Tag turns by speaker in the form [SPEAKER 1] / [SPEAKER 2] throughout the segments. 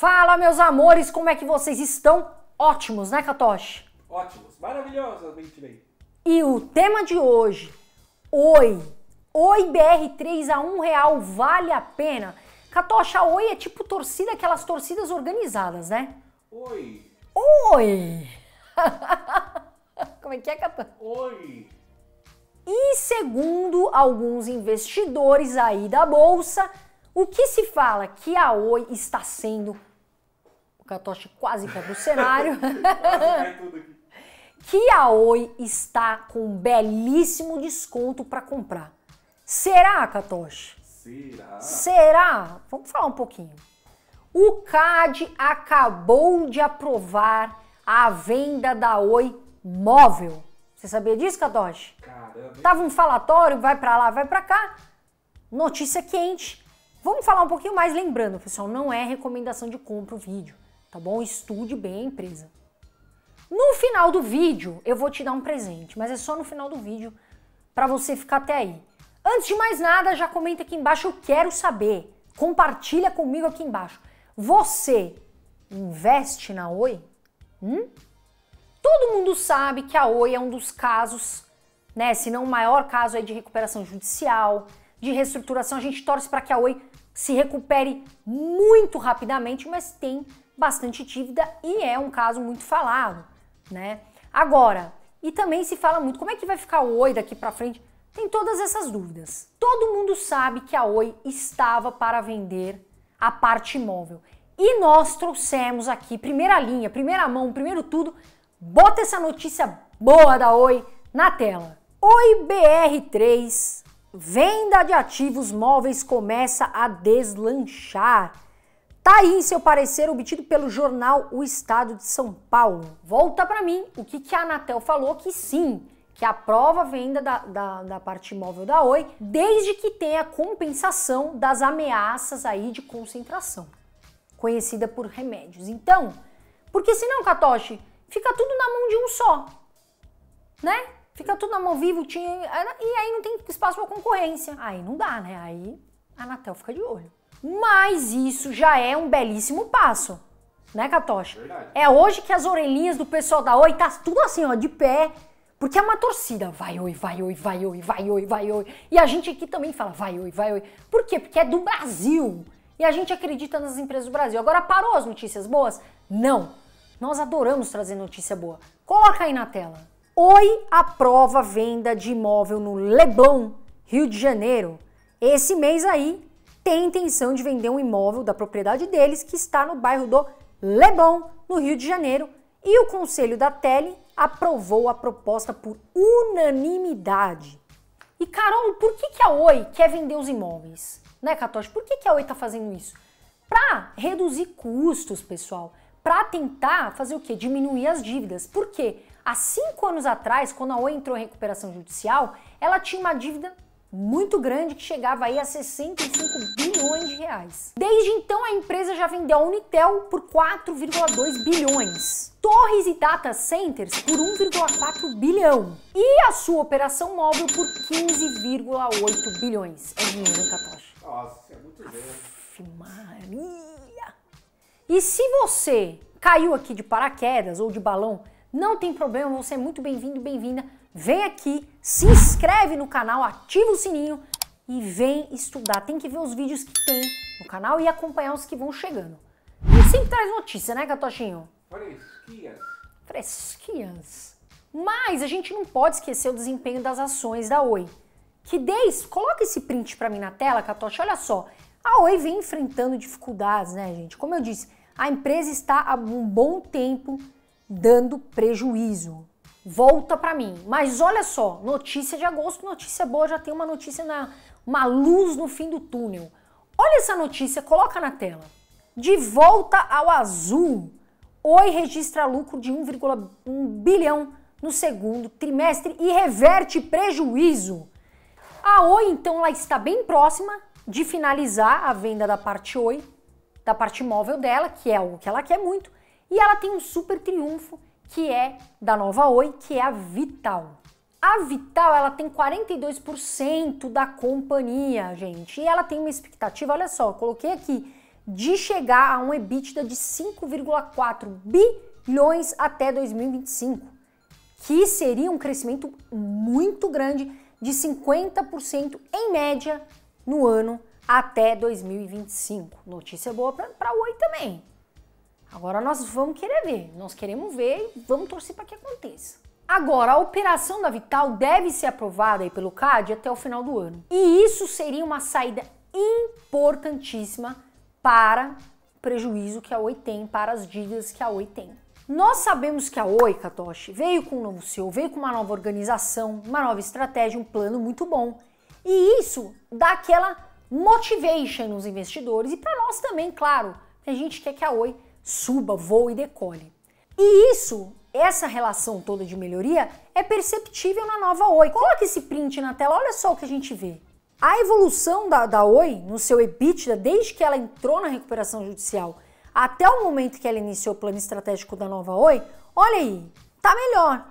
[SPEAKER 1] Fala, meus amores, como é que vocês estão? Ótimos, né, Katoshi? Ótimos, maravilhosamente bem. E o tema de hoje, Oi. Oi BR3 a um real vale a pena? Katoshi, a Oi é tipo torcida, aquelas torcidas organizadas, né? Oi. Oi. como é que é, Katoshi? Oi. E segundo alguns investidores aí da bolsa, o que se fala que a Oi está sendo Katoshi quase cai o cenário. que a Oi está com um belíssimo desconto para comprar. Será, Catoche? Será? Será? Vamos falar um pouquinho. O CAD acabou de aprovar a venda da Oi Móvel. Você sabia disso, Catoche? Caramba. Tava um falatório, vai para lá, vai para cá. Notícia quente. Vamos falar um pouquinho mais, lembrando, pessoal, não é recomendação de compra o vídeo tá bom? Estude bem a empresa. No final do vídeo eu vou te dar um presente, mas é só no final do vídeo para você ficar até aí. Antes de mais nada, já comenta aqui embaixo, eu quero saber. Compartilha comigo aqui embaixo. Você investe na Oi? Hum? Todo mundo sabe que a Oi é um dos casos, né, se não o maior caso aí de recuperação judicial, de reestruturação. A gente torce para que a Oi se recupere muito rapidamente, mas tem bastante dívida e é um caso muito falado, né? Agora, e também se fala muito como é que vai ficar o Oi daqui para frente. Tem todas essas dúvidas. Todo mundo sabe que a Oi estava para vender a parte imóvel. E nós trouxemos aqui, primeira linha, primeira mão, primeiro tudo, bota essa notícia boa da Oi na tela. Oi BR3, venda de ativos móveis começa a deslanchar. Tá aí em seu parecer obtido pelo jornal O Estado de São Paulo. Volta para mim o que, que a Anatel falou que sim, que aprova a venda da, da, da, parte imóvel da Oi, desde que tenha compensação das ameaças aí de concentração, conhecida por remédios. Então, porque senão, Katoshi, fica tudo na mão de um só, né? Fica tudo na mão vivo, tinha, e aí não tem espaço para concorrência. Aí não dá, né? Aí a Anatel fica de olho. Mas isso já é um belíssimo passo. Né, Catocha? Verdade. É hoje que as orelhinhas do pessoal da Oi tá tudo assim, ó, de pé. Porque é uma torcida. Vai, oi, vai, oi, vai, oi, vai, oi, vai, oi. E a gente aqui também fala, vai, oi, vai, oi. Por quê? Porque é do Brasil. E a gente acredita nas empresas do Brasil. Agora parou as notícias boas? Não. Nós adoramos trazer notícia boa. Coloca aí na tela. Oi aprova venda de imóvel no Leblon, Rio de Janeiro. Esse mês aí, tem intenção de vender um imóvel da propriedade deles que está no bairro do Leblon, no Rio de Janeiro, e o conselho da Tele aprovou a proposta por unanimidade. E Carol, por que, que a Oi quer vender os imóveis? Né, Catoche? Por que, que a Oi está fazendo isso? Para reduzir custos, pessoal. Para tentar fazer o quê? Diminuir as dívidas. Por quê? Há cinco anos atrás, quando a Oi entrou em recuperação judicial, ela tinha uma dívida muito grande que chegava aí a 65 bilhões de reais. Desde então a empresa já vendeu a Unitel por 4,2 bilhões, torres e data centers por 1,4 bilhão e a sua operação móvel por 15,8 bilhões. É dinheiro, hein, Nossa, é muito dinheiro. Maria! E se você caiu aqui de paraquedas ou de balão não tem problema, você é muito bem-vindo e bem-vinda. Vem aqui, se inscreve no canal, ativa o sininho e vem estudar. Tem que ver os vídeos que tem no canal e acompanhar os que vão chegando. E sempre traz notícia, né, Catochinho? Fresquias. Fresquias. Mas a gente não pode esquecer o desempenho das ações da Oi. Que desde... Coloca esse print para mim na tela, Catoche. Olha só. A Oi vem enfrentando dificuldades, né, gente? Como eu disse, a empresa está há um bom tempo dando prejuízo. Volta para mim. Mas olha só, notícia de agosto, notícia boa, já tem uma notícia na uma luz no fim do túnel. Olha essa notícia, coloca na tela. De volta ao azul. Oi registra lucro de 1,1 bilhão no segundo trimestre e reverte prejuízo. A Oi então lá está bem próxima de finalizar a venda da parte Oi, da parte móvel dela, que é algo que ela quer muito e ela tem um super triunfo que é da Nova Oi, que é a Vital. A Vital, ela tem 42% da companhia, gente. E ela tem uma expectativa, olha só, eu coloquei aqui, de chegar a um EBITDA de 5,4 bilhões até 2025, que seria um crescimento muito grande de 50% em média no ano até 2025. Notícia boa para a Oi também. Agora nós vamos querer ver, nós queremos ver e vamos torcer para que aconteça. Agora, a operação da Vital deve ser aprovada pelo CAD até o final do ano. E isso seria uma saída importantíssima para o prejuízo que a Oi tem, para as dívidas que a Oi tem. Nós sabemos que a Oi, Katoshi, veio com um novo CEO, veio com uma nova organização, uma nova estratégia, um plano muito bom. E isso dá aquela motivation nos investidores e para nós também, claro, que a gente quer que a Oi suba, voe e decole. E isso, essa relação toda de melhoria, é perceptível na nova Oi. Coloque esse print na tela, olha só o que a gente vê. A evolução da, da Oi no seu EBITDA, desde que ela entrou na recuperação judicial até o momento que ela iniciou o plano estratégico da nova Oi, olha aí, tá melhor.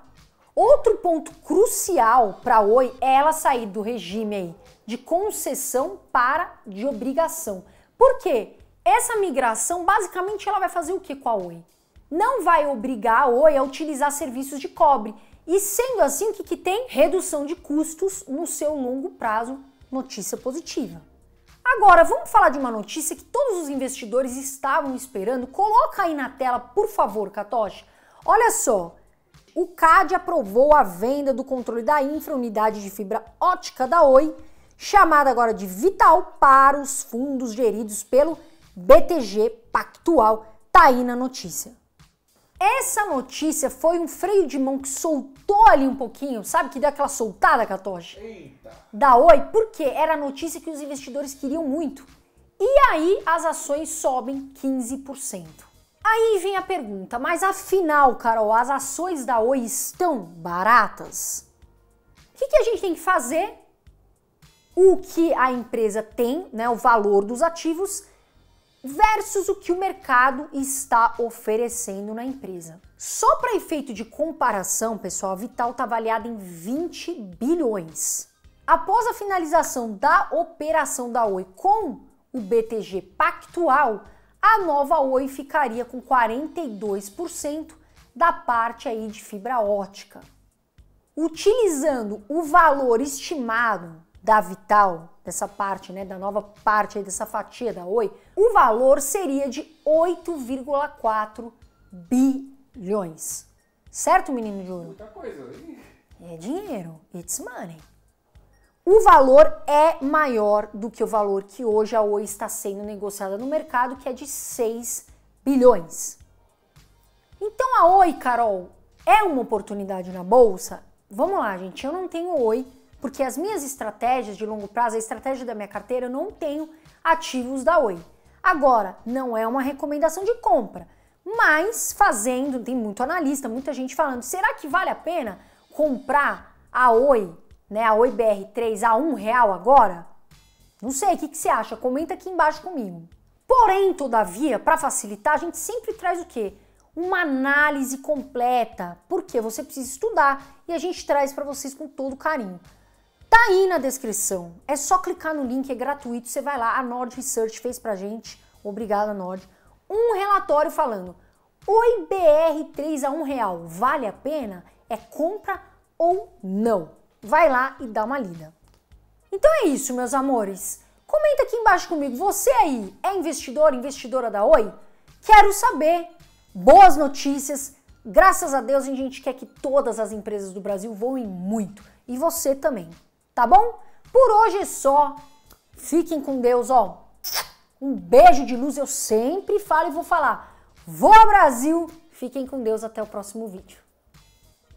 [SPEAKER 1] Outro ponto crucial para a Oi é ela sair do regime aí de concessão para de obrigação. Por quê? Essa migração, basicamente, ela vai fazer o que com a Oi? Não vai obrigar a Oi a utilizar serviços de cobre. E sendo assim, o que, que tem? Redução de custos no seu longo prazo, notícia positiva. Agora, vamos falar de uma notícia que todos os investidores estavam esperando. Coloca aí na tela, por favor, Katoshi. Olha só, o CAD aprovou a venda do controle da infraunidade de fibra ótica da Oi, chamada agora de Vital, para os fundos geridos pelo BTG Pactual tá aí na notícia. Essa notícia foi um freio de mão que soltou ali um pouquinho, sabe? Que deu aquela soltada, Catoche? Eita! Da Oi, porque era a notícia que os investidores queriam muito. E aí as ações sobem 15%. Aí vem a pergunta, mas afinal, Carol, as ações da Oi estão baratas? O que, que a gente tem que fazer? O que a empresa tem, né, o valor dos ativos, versus o que o mercado está oferecendo na empresa. Só para efeito de comparação, pessoal, a Vital está avaliada em 20 bilhões. Após a finalização da operação da Oi com o BTG Pactual, a nova Oi ficaria com 42% da parte aí de fibra ótica. Utilizando o valor estimado da Vital, dessa parte, né, da nova parte aí, dessa fatia da Oi, o valor seria de 8,4 bilhões. Certo, menino de ouro? Muita coisa, hein? É dinheiro, it's money. O valor é maior do que o valor que hoje a Oi está sendo negociada no mercado, que é de 6 bilhões. Então a Oi, Carol, é uma oportunidade na bolsa? Vamos lá, gente, eu não tenho Oi, porque as minhas estratégias de longo prazo, a estratégia da minha carteira, eu não tenho ativos da Oi. Agora, não é uma recomendação de compra, mas fazendo, tem muito analista, muita gente falando, será que vale a pena comprar a Oi, né, a Oi BR3 a um real agora? Não sei, o que, que você acha? Comenta aqui embaixo comigo. Porém, todavia, para facilitar, a gente sempre traz o quê? Uma análise completa, porque você precisa estudar e a gente traz para vocês com todo carinho. Tá aí na descrição. É só clicar no link, é gratuito. Você vai lá. A Nord Research fez pra gente. Obrigada, Nord. Um relatório falando: oi br 3 a um real vale a pena? É compra ou não? Vai lá e dá uma lida. Então é isso, meus amores. Comenta aqui embaixo comigo. Você aí é investidor, investidora da Oi? Quero saber. Boas notícias. Graças a Deus a gente quer que todas as empresas do Brasil voem muito. E você também tá bom? Por hoje é só. Fiquem com Deus, ó. Um beijo de luz, eu sempre falo e vou falar. Vou ao Brasil. Fiquem com Deus até o próximo vídeo.